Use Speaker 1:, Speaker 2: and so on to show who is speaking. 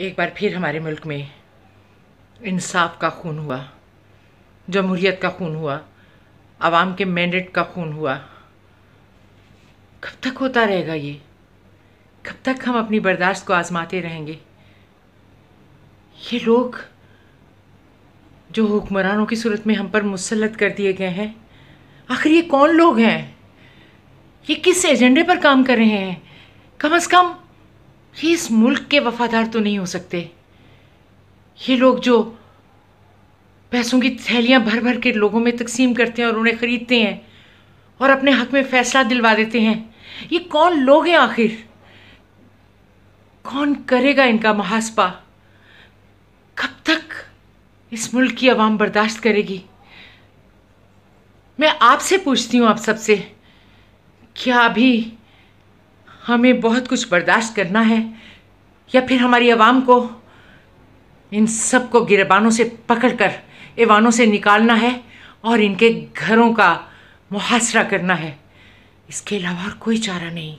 Speaker 1: एक बार फिर हमारे मुल्क में इंसाफ का खून हुआ जमहूरीत का खून हुआ आवाम के मैंडेट का खून हुआ कब तक होता रहेगा ये कब तक हम अपनी बर्दाश्त को आज़माते रहेंगे ये लोग जो हुक्मरानों की सूरत में हम पर मुसलत कर दिए गए हैं आखिर ये कौन लोग हैं ये किस एजेंडे पर काम कर रहे हैं कम अज़ कम ये इस मुल्क के वफादार तो नहीं हो सकते ये लोग जो पैसों की थैलियां भर भर के लोगों में तकसीम करते हैं और उन्हें ख़रीदते हैं और अपने हक में फ़ैसला दिलवा देते हैं ये कौन लोग हैं आखिर कौन करेगा इनका महासपा कब तक इस मुल्क की आवाम बर्दाश्त करेगी मैं आपसे पूछती हूँ आप सबसे क्या अभी हमें बहुत कुछ बर्दाश्त करना है या फिर हमारी आवाम को इन सब को गिरबानों से पकड़ कर ईवानों से निकालना है और इनके घरों का मुहासरा करना है इसके अलावा और कोई चारा नहीं